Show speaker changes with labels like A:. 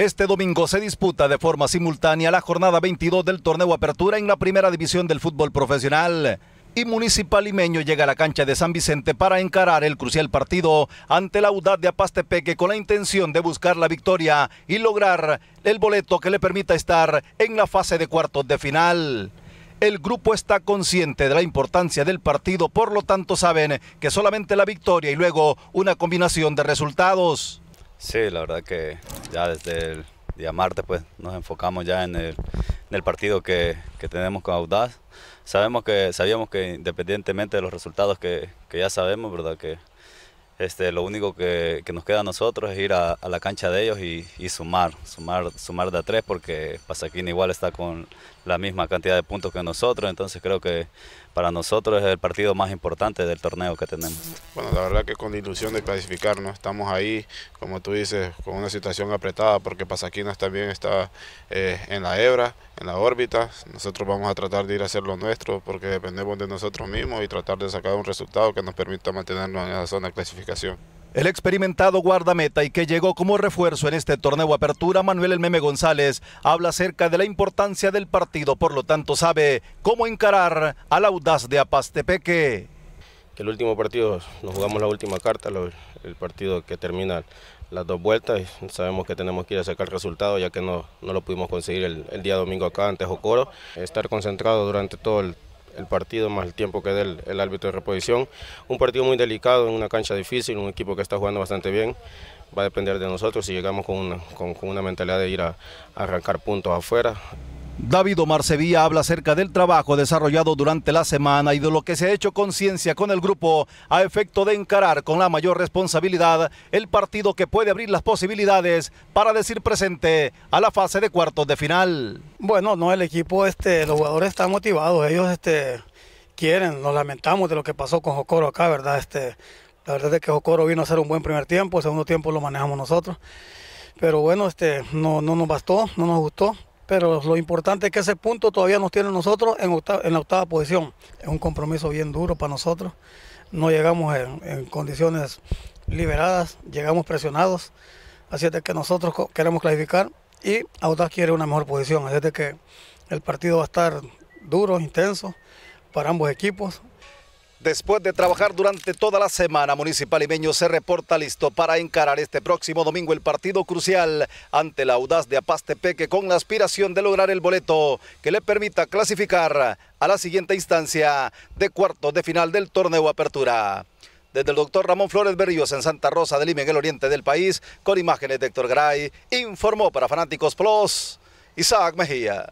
A: Este domingo se disputa de forma simultánea la jornada 22 del torneo Apertura en la primera división del fútbol profesional. Y Municipal Limeño llega a la cancha de San Vicente para encarar el crucial partido ante la UDAD de Apastepeque con la intención de buscar la victoria y lograr el boleto que le permita estar en la fase de cuartos de final. El grupo está consciente de la importancia del partido, por lo tanto saben que solamente la victoria y luego una combinación de resultados.
B: Sí, la verdad que ya desde el día martes pues nos enfocamos ya en el, partido que, tenemos con Audaz. Sabemos que, sabíamos que independientemente de los resultados que, ya sabemos, ¿verdad? Que este, lo único que, nos queda a nosotros es ir a, la cancha de ellos y, sumar, sumar, sumar de a tres, porque Pasaquín igual está con la misma cantidad de puntos que nosotros, entonces creo que para nosotros es el partido más importante del torneo que tenemos. Bueno, la verdad
C: que con la ilusión de clasificarnos, estamos ahí, como tú dices, con una situación apretada porque Pasaquinas también está eh, en la hebra, en la órbita. Nosotros vamos a tratar de ir a hacer lo nuestro porque dependemos de nosotros mismos y tratar de sacar un resultado que nos permita mantenernos en esa zona de clasificación.
A: El experimentado guardameta y que llegó como refuerzo en este torneo Apertura, Manuel El Meme González, habla acerca de la importancia del partido, por lo tanto sabe cómo encarar al audaz de Apastepeque. el último partido, nos jugamos la última carta, el partido
D: que termina las dos vueltas, y sabemos que tenemos que ir a sacar resultado ya que no, lo pudimos conseguir el, día domingo acá ante Jocoro. Estar concentrado durante todo el el partido más el tiempo que dé el, árbitro de reposición. Un partido muy delicado, en una cancha difícil, un equipo que está jugando bastante bien. Va a depender de nosotros si llegamos con una, mentalidad de ir a arrancar puntos afuera.
A: David Omar Sevilla habla acerca del trabajo desarrollado durante la semana y de lo que se ha hecho conciencia con el grupo a efecto de encarar con la mayor responsabilidad el partido que puede abrir las posibilidades para decir presente a la fase de cuartos de final.
E: Bueno, no, el equipo, este, los jugadores están motivados, ellos este, quieren, nos lamentamos de lo que pasó con Jocoro acá, ¿verdad? Este, la verdad es que Jocoro vino a hacer un buen primer tiempo, el segundo tiempo lo manejamos nosotros, pero bueno, este, no, no nos bastó, no nos gustó pero lo importante es que ese punto todavía nos tiene nosotros en, la octava posición. Es un compromiso bien duro para nosotros. No llegamos en, condiciones liberadas, llegamos presionados. Así es de que nosotros queremos clasificar y Audax quiere una mejor posición. Así es que el partido va a estar duro, intenso para ambos equipos. Después
A: de trabajar durante toda la semana, Municipal Imeño se reporta listo para encarar este próximo domingo el partido crucial ante la audaz de Apastepeque con la aspiración de lograr el boleto que le permita clasificar a la siguiente instancia de cuartos de final del torneo Apertura. Desde el doctor Ramón Flores Berríos en Santa Rosa de Lima, en el oriente del país, con imágenes de Héctor Gray, informó para Fanáticos Plus, Isaac Mejía.